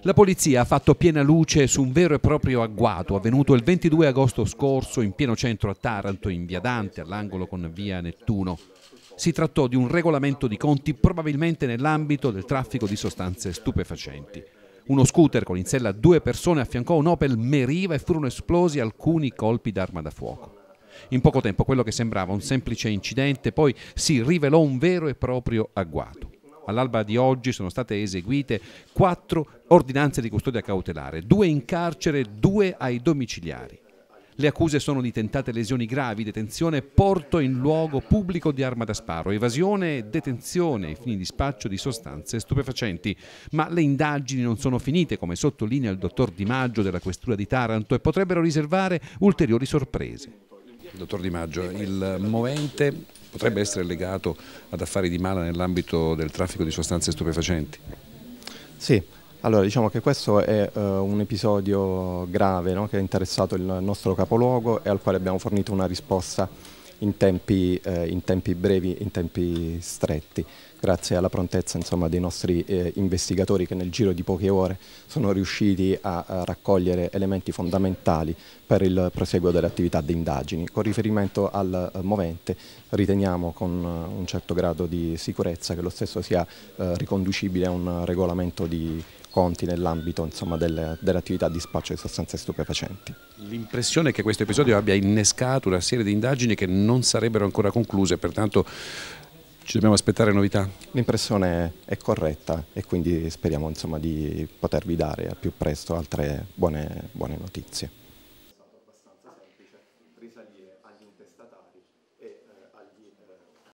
La polizia ha fatto piena luce su un vero e proprio agguato avvenuto il 22 agosto scorso in pieno centro a Taranto, in via Dante, all'angolo con via Nettuno. Si trattò di un regolamento di conti probabilmente nell'ambito del traffico di sostanze stupefacenti. Uno scooter con in sella due persone affiancò un Opel Meriva e furono esplosi alcuni colpi d'arma da fuoco. In poco tempo quello che sembrava un semplice incidente poi si rivelò un vero e proprio agguato all'alba di oggi sono state eseguite quattro ordinanze di custodia cautelare, due in carcere e due ai domiciliari. Le accuse sono di tentate lesioni gravi, detenzione, porto in luogo pubblico di arma da sparo, evasione e detenzione ai fini di spaccio di sostanze stupefacenti. Ma le indagini non sono finite, come sottolinea il dottor Di Maggio della Questura di Taranto, e potrebbero riservare ulteriori sorprese. Dottor Di Maggio, il movente potrebbe essere legato ad affari di mala nell'ambito del traffico di sostanze stupefacenti? Sì, allora, diciamo che questo è uh, un episodio grave no? che ha interessato il nostro capoluogo e al quale abbiamo fornito una risposta in tempi, eh, in tempi brevi, in tempi stretti, grazie alla prontezza insomma, dei nostri eh, investigatori che nel giro di poche ore sono riusciti a, a raccogliere elementi fondamentali per il proseguo delle attività di indagini. Con riferimento al eh, movente riteniamo con eh, un certo grado di sicurezza che lo stesso sia eh, riconducibile a un regolamento di sconti nell'ambito insomma, delle, dell'attività di spaccio di sostanze stupefacenti. L'impressione è che questo episodio abbia innescato una serie di indagini che non sarebbero ancora concluse, pertanto ci dobbiamo aspettare novità? L'impressione è corretta e quindi speriamo insomma, di potervi dare al più presto altre buone, buone notizie. agli intestatari e eh, agli eh,